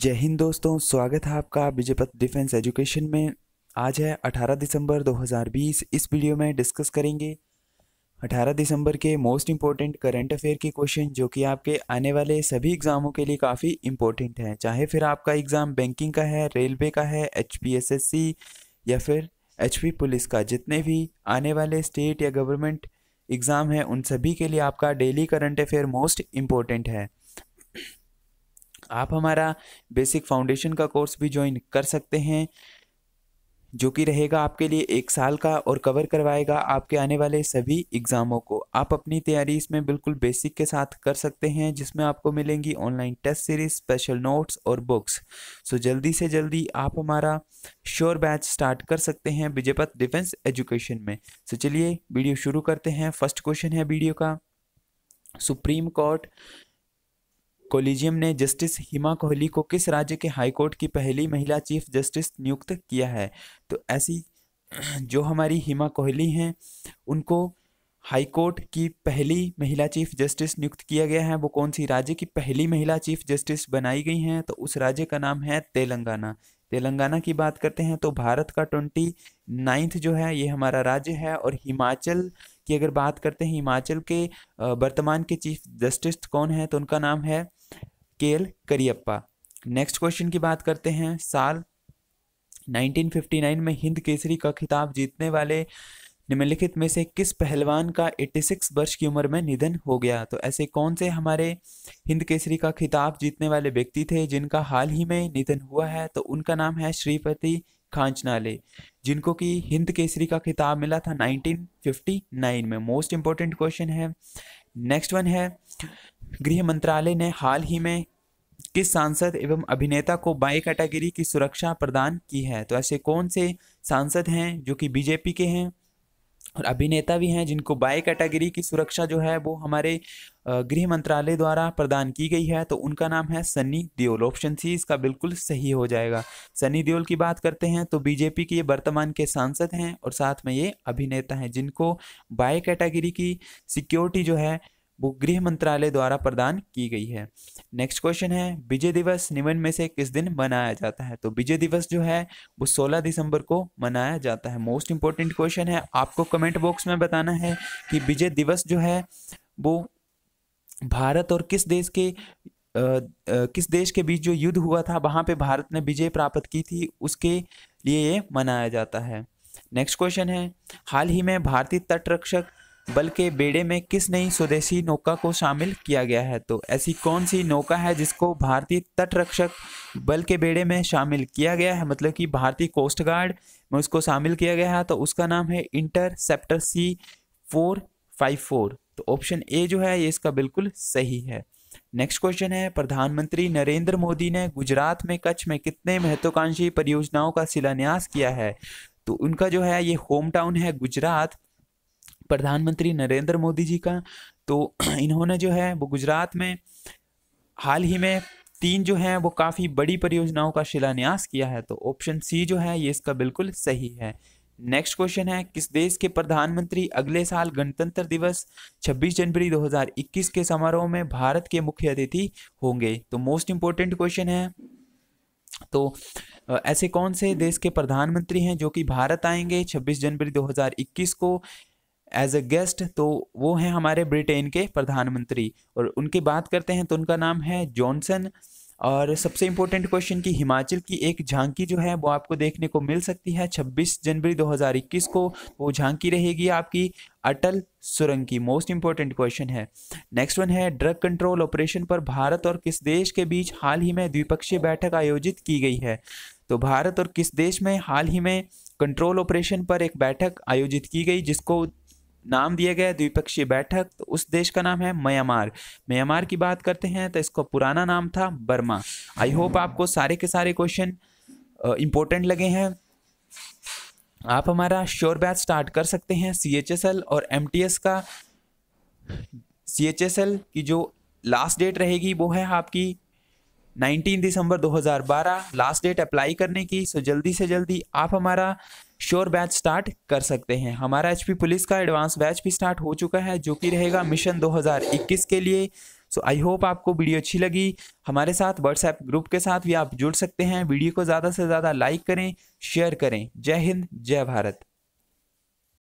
जय हिंद दोस्तों स्वागत है आपका विजयपत डिफेंस एजुकेशन में आज है 18 दिसंबर 2020 इस वीडियो में डिस्कस करेंगे 18 दिसंबर के मोस्ट इम्पॉर्टेंट करंट अफेयर के क्वेश्चन जो कि आपके आने वाले सभी एग्ज़ामों के लिए काफ़ी इम्पोर्टेंट हैं चाहे फिर आपका एग्ज़ाम बैंकिंग का है रेलवे का है एच या फिर एच पुलिस का जितने भी आने वाले स्टेट या गवर्नमेंट एग्ज़ाम हैं उन सभी के लिए आपका daily current affair most important है आप हमारा बेसिक फाउंडेशन का कोर्स भी ज्वाइन कर सकते हैं जो कि रहेगा आपके लिए एक साल का और कवर करवाएगा आपके आने वाले सभी एग्ज़ामों को आप अपनी तैयारी इसमें बिल्कुल बेसिक के साथ कर सकते हैं जिसमें आपको मिलेंगी online test series special notes और बुक्स सो जल्दी से जल्दी आप हमारा श्योर बैच स्टार्ट कर सकते हैं विजयपथ डिफेंस एजुकेशन में सो चलिए वीडियो शुरू करते हैं फर्स्ट क्वेश्चन है वीडियो का सुप्रीम कोर्ट कोलिजियम ने जस्टिस हिमा कोहली को किस राज्य के हाईकोर्ट की पहली महिला चीफ जस्टिस नियुक्त किया है तो ऐसी जो हमारी हिमा कोहली हैं उनको हाईकोर्ट की पहली महिला चीफ जस्टिस नियुक्त किया गया है वो कौन सी राज्य की पहली महिला चीफ जस्टिस बनाई गई हैं तो उस राज्य का नाम है तेलंगाना तेलंगाना की बात करते हैं तो भारत का ट्वेंटी नाइन्थ जो है ये हमारा राज्य है और हिमाचल की अगर बात करते हैं हिमाचल के वर्तमान के चीफ जस्टिस कौन है तो उनका नाम है के एल करियप्पा नेक्स्ट क्वेश्चन की बात करते हैं साल 1959 में हिंद केसरी का खिताब जीतने वाले निम्नलिखित में से किस पहलवान का 86 वर्ष की उम्र में निधन हो गया तो ऐसे कौन से हमारे हिंद केसरी का खिताब जीतने वाले व्यक्ति थे जिनका हाल ही में निधन हुआ है तो उनका नाम है श्रीपति खांचनाले जिनको कि हिंद केसरी का खिताब मिला था 1959 में मोस्ट इंपॉर्टेंट क्वेश्चन है नेक्स्ट वन है गृह मंत्रालय ने हाल ही में किस सांसद एवं अभिनेता को बाई कैटेगरी की सुरक्षा प्रदान की है तो ऐसे कौन से सांसद हैं जो कि बीजेपी के हैं और अभिनेता भी हैं जिनको बाय कैटेगरी की सुरक्षा जो है वो हमारे गृह मंत्रालय द्वारा प्रदान की गई है तो उनका नाम है सनी देओल ऑप्शन सी इसका बिल्कुल सही हो जाएगा सनी देओल की बात करते हैं तो बीजेपी के ये वर्तमान के सांसद हैं और साथ में ये अभिनेता हैं जिनको बाय कैटेगरी की सिक्योरिटी जो है वो गृह मंत्रालय द्वारा प्रदान की गई है नेक्स्ट क्वेश्चन है विजय दिवस निम्न में से किस दिन मनाया जाता है तो विजय दिवस जो है वो 16 दिसंबर को मनाया जाता है मोस्ट इंपॉर्टेंट क्वेश्चन है आपको कमेंट बॉक्स में बताना है कि विजय दिवस जो है वो भारत और किस देश के आ, आ, किस देश के बीच जो युद्ध हुआ था वहाँ पे भारत ने विजय प्राप्त की थी उसके लिए ये मनाया जाता है नेक्स्ट क्वेश्चन है हाल ही में भारतीय तटरक्षक बल्कि बेड़े में किस नई स्वदेशी नौका को शामिल किया गया है तो ऐसी कौन सी नौका है जिसको भारतीय तटरक्षक बल के बेड़े में शामिल किया गया है मतलब कि भारतीय कोस्ट गार्ड में उसको शामिल किया गया है तो उसका नाम है interceptor C four five four तो ऑप्शन ए जो है ये इसका बिल्कुल सही है नेक्स्ट क्वेश्चन है प्रधानमंत्री नरेंद्र मोदी ने गुजरात में कच्छ में कितने महत्वाकांक्षी परियोजनाओं का शिलान्यास किया है तो उनका जो है ये होम टाउन है गुजरात प्रधानमंत्री नरेंद्र मोदी जी का तो इन्होंने जो है वो गुजरात में हाल ही में तीन जो हैं वो काफ़ी बड़ी परियोजनाओं का शिलान्यास किया है तो ऑप्शन सी जो है ये इसका बिल्कुल सही है नेक्स्ट क्वेश्चन है किस देश के प्रधानमंत्री अगले साल गणतंत्र दिवस 26 जनवरी 2021 के समारोह में भारत के मुख्य अतिथि होंगे तो मोस्ट इम्पोर्टेंट क्वेश्चन है तो ऐसे कौन से देश के प्रधानमंत्री हैं जो कि भारत आएंगे 26 जनवरी 2021 को एज अ गेस्ट तो वो हैं हमारे ब्रिटेन के प्रधानमंत्री और उनकी बात करते हैं तो उनका नाम है जॉनसन और सबसे इम्पोर्टेंट क्वेश्चन कि हिमाचल की एक झांकी जो है वो आपको देखने को मिल सकती है 26 जनवरी 2021 को वो झांकी रहेगी आपकी अटल सुरंग की मोस्ट इम्पोर्टेंट क्वेश्चन है नेक्स्ट वन है ड्रग कंट्रोल ऑपरेशन पर भारत और किस देश के बीच हाल ही में द्विपक्षीय बैठक आयोजित की गई है तो भारत और किस देश में हाल ही में कंट्रोल ऑपरेशन पर एक बैठक आयोजित की गई जिसको नाम दिए गए द्विपक्षीय बैठक तो उस देश का नाम है म्यांमार म्यांमार की बात करते हैं तो इसका पुराना नाम था बर्मा आई होप आपको सारे के सारे क्वेश्चन इम्पोर्टेंट लगे हैं आप हमारा श्योर बैच स्टार्ट कर सकते हैं सी एच एस एल और एम टी एस का सी एच एस एल की जो लास्ट डेट रहेगी वो है आपकी 19 दिसंबर 2012 लास्ट डेट अप्लाई करने की सो जल्दी से जल्दी आप हमारा श्योर बैच स्टार्ट कर सकते हैं हमारा एच पुलिस का एडवांस बैच भी स्टार्ट हो चुका है जो कि रहेगा मिशन 2021 के लिए सो आई होप आपको वीडियो अच्छी लगी हमारे साथ व्हाट्सएप ग्रुप के साथ भी आप जुड़ सकते हैं वीडियो को ज़्यादा से ज़्यादा लाइक करें शेयर करें जय हिंद जय भारत